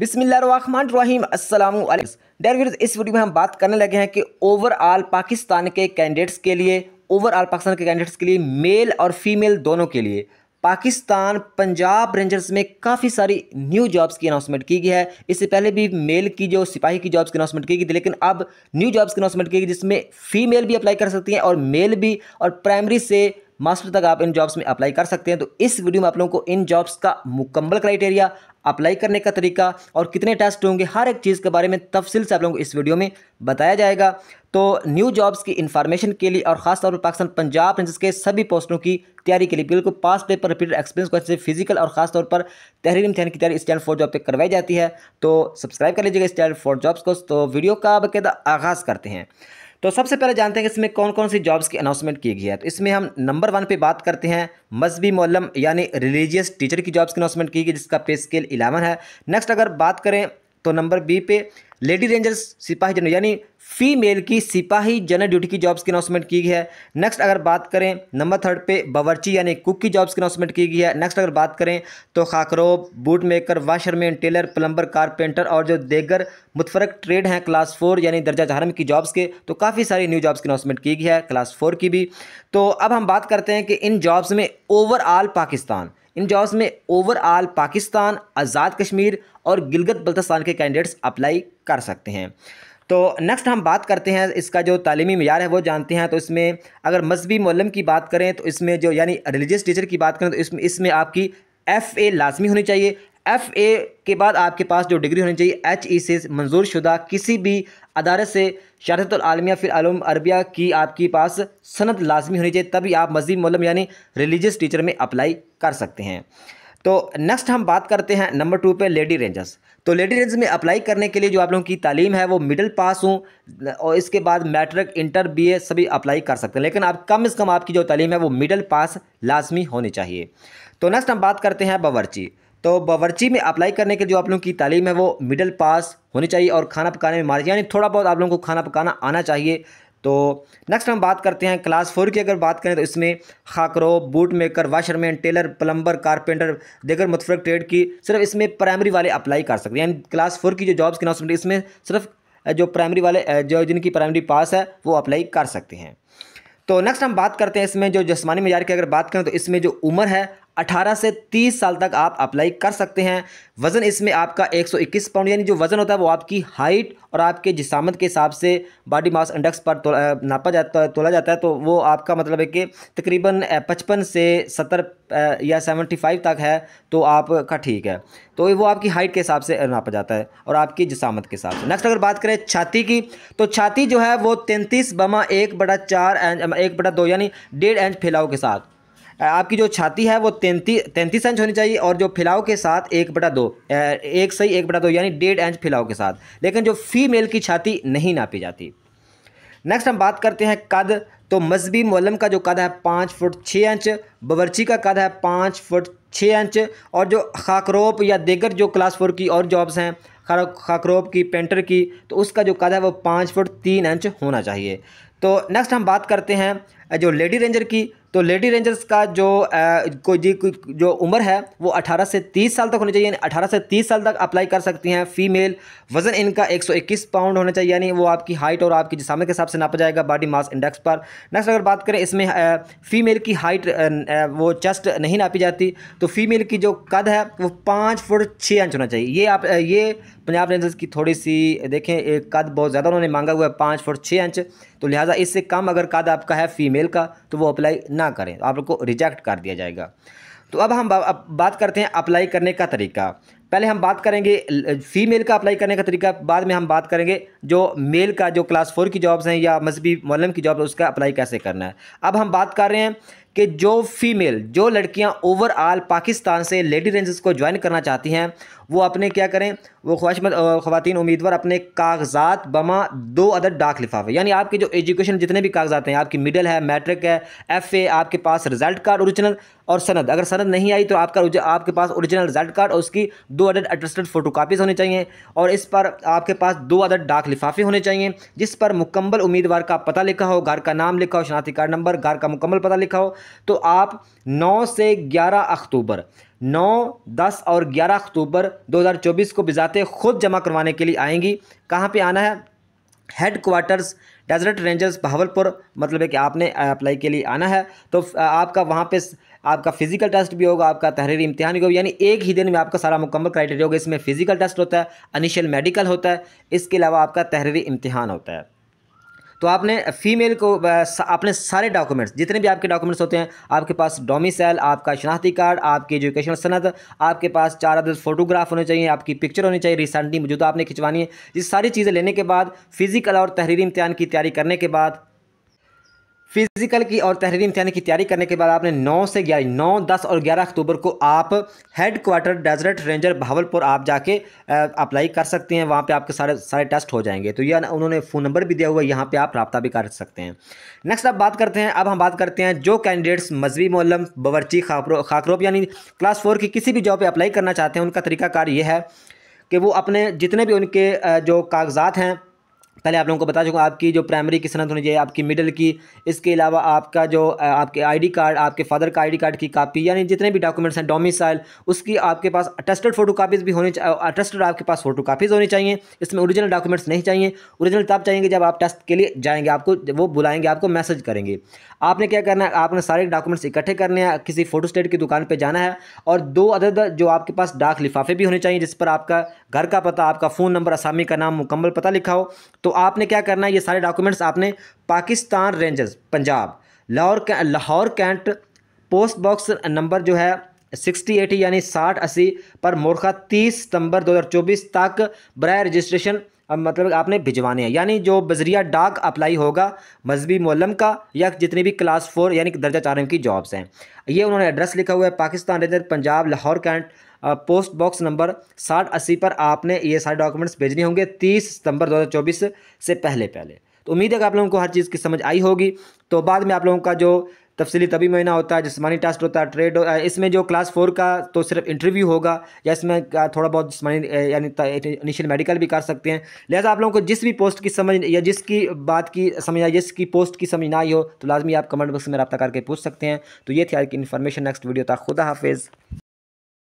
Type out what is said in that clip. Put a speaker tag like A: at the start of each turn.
A: बिसमीम अल्लाम डेयर इस वीडियो में हम बात करने लगे हैं कि ओवरऑल पाकिस्तान के कैंडिडेट्स के लिए ओवरऑल पाकिस्तान के कैंडिडेट्स के लिए मेल और फीमेल दोनों के लिए पाकिस्तान पंजाब रेंजर्स में काफ़ी सारी न्यू जॉब्स की अनाउंसमेंट की गई है इससे पहले भी मेल की जो सिपाही की जॉब्स की अनाउंसमेंट की गई थी लेकिन अब न्यू जॉब्स की अनाउंसमेंट की गई जिसमें फीमेल भी अप्लाई कर सकती हैं और मेल भी और प्राइमरी से मास्टर तक आप इन जॉब्स में अप्लाई कर सकते हैं तो इस वीडियो में आप लोगों को इन जॉब्स का मुकम्मल क्राइटेरिया अप्लाई करने का तरीका और कितने टेस्ट होंगे हर एक चीज़ के बारे में तफसील से आप लोगों को इस वीडियो में बताया जाएगा तो न्यू जॉब्स की इन्फॉर्मेशन के लिए और खासतौर पर पाकिस्तान पंजाब प्रिंसेस के सभी पोस्टों की तैयारी के लिए बिल्कुल पास पेपर एक्सपीरियंस को क्वेश्चन फिजिकल और खासतौर पर तहरीर इम्तहान की तैयारी स्टैंड फॉर जॉब पर करवाई जाती है तो सब्सक्राइब कर लीजिएगा स्टैंड फॉर जॉब्स को तो वीडियो का बकायदा आगाज़ करते हैं तो सबसे पहले जानते हैं कि इसमें कौन कौन सी जॉब्स की अनाउंसमेंट की गई है तो इसमें हम नंबर वन पे बात करते हैं मजहबी मौलम यानी रिलीजियस टीचर की जॉब्स की अनाउंसमेंट की गई जिसका पे स्केल इलेवन है नेक्स्ट अगर बात करें तो नंबर बी पे लेडी रेंजर्स सिपाही जनरल यानी फीमेल की सिपाही जनरल ड्यूटी की जॉब्स की अनाउंसमेंट की गई है नेक्स्ट अगर बात करें नंबर थर्ड पे बावरची यानी कुक की जॉब्स की अनाउंसमेंट की गई है नेक्स्ट अगर बात करें तो खाकरोब boot maker washerman tailor plumber carpenter और जो देगर मुतफरक ट्रेड हैं क्लास फोर यानी दर्जा जहरम की जॉब्स के तो काफ़ी सारी न्यू जॉब्स की अनाउंसमेंट की गई है क्लास फोर की भी तो अब हम बात करते हैं कि इन जॉब्स में ओवरऑल पाकिस्तान इन जॉब्स में ओवरऑल पाकिस्तान आज़ाद कश्मीर और गिलगत बल्तिस्तान के कैंडिडेट्स अप्लाई कर सकते हैं तो नेक्स्ट हम बात करते हैं इसका जो तालीमी मैार है वो जानते हैं तो इसमें अगर मजहबी मलम की बात करें तो इसमें जो यानी रिलीजियस टीचर की बात करें तो इसमें इसमें आपकी एफ़ ए लाजमी होनी चाहिए एफ़ ए के बाद आपके पास जो डिग्री होनी चाहिए एच ई e से मंजूर शुदा किसी भी अदारे से शारतलमिया फिर आलम अरबिया की आपके पास सनत लाजमी होनी चाहिए तभी आप मजीद मलम यानी रिलीजियस टीचर में अप्लाई कर सकते हैं तो नेक्स्ट हम बात करते हैं नंबर टू पे लेडी रेंजर्स तो लेडी रेंजर्स में अप्लाई करने के लिए जो आप लोगों की तालीम है वो मिडिल पास हूँ और इसके बाद मैट्रिक इंटर बीए सभी अप्लाई कर सकते हैं लेकिन आप कम से कम आपकी जो तालीम है वो मिडिल पास लाजमी होनी चाहिए तो नेक्स्ट हम बात करते हैं बावर्ची तो बावर्ची में अप्लाई करने के जो आप लोगों की तालीम है वो मिडल पास होनी चाहिए और खाना पकाने में मार्च यानी थोड़ा बहुत आप लोगों को खाना पकाना आना चाहिए तो नेक्स्ट हम बात करते हैं क्लास फोर की अगर बात करें तो इसमें खाकरो boot maker washerman tailor plumber carpenter देकर मुतफरक ट्रेड की सिर्फ इसमें प्राइमरी वाले अप्लाई कर सकते हैं यानी क्लास फोर की जो जॉब्स की अनाउंसमेंट इसमें सिर्फ जो प्राइमरी वाले जो जिनकी प्राइमरी पास है वो अप्लाई कर सकते हैं तो नेक्स्ट हम बात करते हैं इसमें जो जस्मानी मजार की अगर बात करें तो इसमें जो उम्र है 18 से 30 साल तक आप अप्लाई कर सकते हैं वज़न इसमें आपका 121 पाउंड यानी जो वज़न होता है वो आपकी हाइट और आपके जिसामत के हिसाब से बॉडी मास इंडेक्स पर तो, नापा जाता तोला जाता है तो वो आपका मतलब है कि तकरीबन पचपन से सत्तर या सेवेंटी फाइव तक है तो आपका ठीक है तो वो आपकी हाइट के हिसाब से नापा जाता है और आपकी जिसामत के हिसाब से नेक्स्ट अगर बात करें छाती की तो छाती जो है वो तैंतीस बमा एक बड़ा चार एंच एक बड़ा दो यानी डेढ़ इंच फैलाव के साथ आपकी जो छाती है वो तैंतीस तैंतीस इंच होनी चाहिए और जो फिलाओ के साथ एक बटा दो एक सही एक बटा दो यानी डेढ़ इंच फिलाओ के साथ लेकिन जो फीमेल की छाती नहीं नापी जाती नेक्स्ट हम बात करते हैं कद तो मजहबी मोलम का जो कद है पाँच फुट छः इंच बवर्ची का कद है पाँच फुट छः इंच और जो खाकरोप या देगर जो क्लास फोर की और जॉब्स हैं खाकरोप की पेंटर की तो उसका जो कद है वो पाँच फुट तीन इंच होना चाहिए तो नेक्स्ट हम बात करते हैं जो लेडी रेंजर की तो लेडी रेंजर्स का जो कोई जी जो उम्र है वो 18 से 30 साल तक होनी चाहिए यानी 18 से 30 साल तक अप्लाई कर सकती हैं फीमेल वजन इनका 121 पाउंड होना चाहिए यानी वो आपकी हाइट और आपकी जिसमें के हिसाब से नापा जाएगा बॉडी मास इंडेक्स पर नेक्स्ट अगर बात करें इसमें फीमेल की हाइट वो चेस्ट नहीं नापी जाती तो फीमेल की जो कद है वो पाँच फुट छः इंच होना चाहिए ये आप ये पंजाब रेंजर्स की थोड़ी सी देखें कद बहुत ज़्यादा उन्होंने मांगा हुआ है पाँच फुट छः इंच तो लिहाजा इससे कम अगर कद आपका है फीमेल मेल का तो वो अप्लाई ना करें तो आप लोग को रिजेक्ट कर दिया जाएगा तो अब हम अब बात करते हैं अप्लाई करने का तरीका पहले हम बात करेंगे फीमेल का अप्लाई करने का तरीका बाद में हम बात करेंगे जो मेल का जो क्लास फोर की जॉब्स हैं या मजहबी मलम की जॉब उसका अप्लाई कैसे करना है अब हम बात कर रहे हैं कि जो फीमेल जो लड़कियां ओवरऑल पाकिस्तान से लेडी रेंजर्स को ज्वाइन करना चाहती हैं वो अपने क्या करें वो ख्वाहिशमंद खातन उम्मीदवार अपने कागजात बमा दो अदर डाक लिफाफे यानी आपके जो एजुकेशन जितने भी कागजात हैं आपकी मिडिल है मैट्रिक है एफ ए आपके पास रिजल्ट कार्ड ओरिजिनल और सनद अगर सनद नहीं आई तो आपका आपके पास ओरिजिनल रिजल्ट कार्ड और उसकी दो अदर अटेस्टेड फ़ोटो कापीज़ होनी चाहिए और इस पर आपके पास दो अदर डाक लिफाफे होने चाहिए जिस पर मुकम्मल उम्मीदवार का पता लिखा हो घर का नाम लिखा हो शनाती कार्ड नंबर घर का मुकम्मल पता लिखा हो तो आप नौ से ग्यारह अक्टूबर नौ दस और ग्यारह अक्टूबर दो हज़ार चौबीस को बिजाते खुद जमा करवाने के लिए आएंगी कहाँ पे आना है headquarters desert rangers Bahawalpur मतलब है कि आपने अप्लाई के लिए आना है तो आपका वहाँ पे आपका फिजिकल टेस्ट भी होगा आपका तहरीरी इम्तहान भी होगा यानी एक ही दिन में आपका सारा मुकम्मल क्राइटेरिया होगा इसमें फिजिकल टेस्ट होता है अनिशियल मेडिकल होता है इसके अलावा आपका तहरीरी इम्तहान होता है तो आपने फीमेल को आपने सारे डॉक्यूमेंट्स जितने भी आपके डॉक्यूमेंट्स होते हैं आपके पास डोमिसल आपका शनाख्ती कार्ड आपकी एजुकेशनल सनत आपके पास चार अदर फोटोग्राफ होने चाहिए आपकी पिक्चर होनी चाहिए रिसेंटली मौजूदा तो आपने खिंचवानी है ये सारी चीज़ें लेने के बाद फिजिकल और तहरीरी इम्तहान की तैयारी करने के बाद फिजिकल की और तहरीरी इम्तहान की तैयारी करने के बाद आपने 9 से 11 9 10 और 11 अक्टूबर को आप headquarter desert ranger Bahawalpur आप जाके अप्लाई कर सकते हैं वहाँ पे आपके सारे सारे टेस्ट हो जाएंगे तो यह उन्होंने फ़ोन नंबर भी दिया हुआ है यहाँ पर आप रबता भी कर सकते हैं नेक्स्ट आप बात करते हैं अब हम बात करते हैं जो कैंडिडेट्स मजहबी मोलम बावरची खाकरोप यानी क्लास फोर की किसी भी जॉब पर अप्लाई करना चाहते हैं उनका तरीकाकार ये है कि वो अपने जितने भी उनके जो कागजात हैं पहले आप लोगों को बता चुका आपकी जो प्राइमरी की सनत होनी चाहिए आपकी मिडिल की इसके अलावा आपका जो आपके आईडी कार्ड आपके फादर का आईडी कार्ड की कापी यानी जितने भी डॉक्यूमेंट्स हैं डोमिसाइल उसकी आपके पास अटेस्टेड फोटो कापीज़ भी होनी अटेस्टेड आपके पास फोटो कापीज़ होनी चाहिए इसमें ओरिजिनल डॉक्यूमेंट्स नहीं चाहिए ओरिजिनल तब चाहिए जब आप टेस्ट के लिए जाएंगे आपको वो बुलाएंगे आपको मैसेज करेंगे आपने क्या करना है आपने सारे डॉक्यूमेंट्स इकट्ठे करने हैं किसी फोटो स्टेट की दुकान पर जाना है और दो अदद जो आपके पास डाक लिफाफे भी होने चाहिए जिस पर आपका घर का पता आपका फ़ोन नंबर असामी का नाम मुकम्मल पता लिखा हो तो आपने क्या करना है ये सारे डॉक्यूमेंट्स आपने Pakistan rangers Punjab Lahore Lahore cantt post box number जो है सिक्सटी एटी यानी साठ अस्सी पर मोरखा तीस सितंबर दो हजार चौबीस तक बर रजिस्ट्रेशन अब मतलब आपने भिजवाने हैं यानी जो बजरिया डाक अप्लाई होगा मजहबी मलम का या जितनी भी क्लास फोर यानी कि दर्जा चार की जॉब्स हैं ये उन्होंने एड्रेस लिखा हुआ है Pakistan ranger Punjab Lahore cantt post box number साठ अस्सी पर आपने ये सारे डॉक्यूमेंट्स भेजने होंगे तीस सितंबर दो से पहले पहले तो उम्मीद है कि आप लोगों को हर चीज़ की समझ आई होगी तो बाद में आप लोगों का जो तफसली तभी महीना होता है जिसमानी टास्क होता है ट्रेड इसमें जो क्लास फोर का तो सिर्फ इंटरव्यू होगा या इसमें थोड़ा बहुत जिसमानी यानी इनिशियल मेडिकल भी कर सकते हैं लिहाजा आप लोगों को जिस भी पोस्ट की समझ या जिसकी बात की समझ आई जिसकी पोस्ट की समझ ना आई हो तो लाजमी आप कमेंट बॉक्स में रब्ता करके पूछ सकते हैं तो ये थी आज की इन्फॉर्मेशन नेक्स्ट वीडियो था खुदा हाफिज़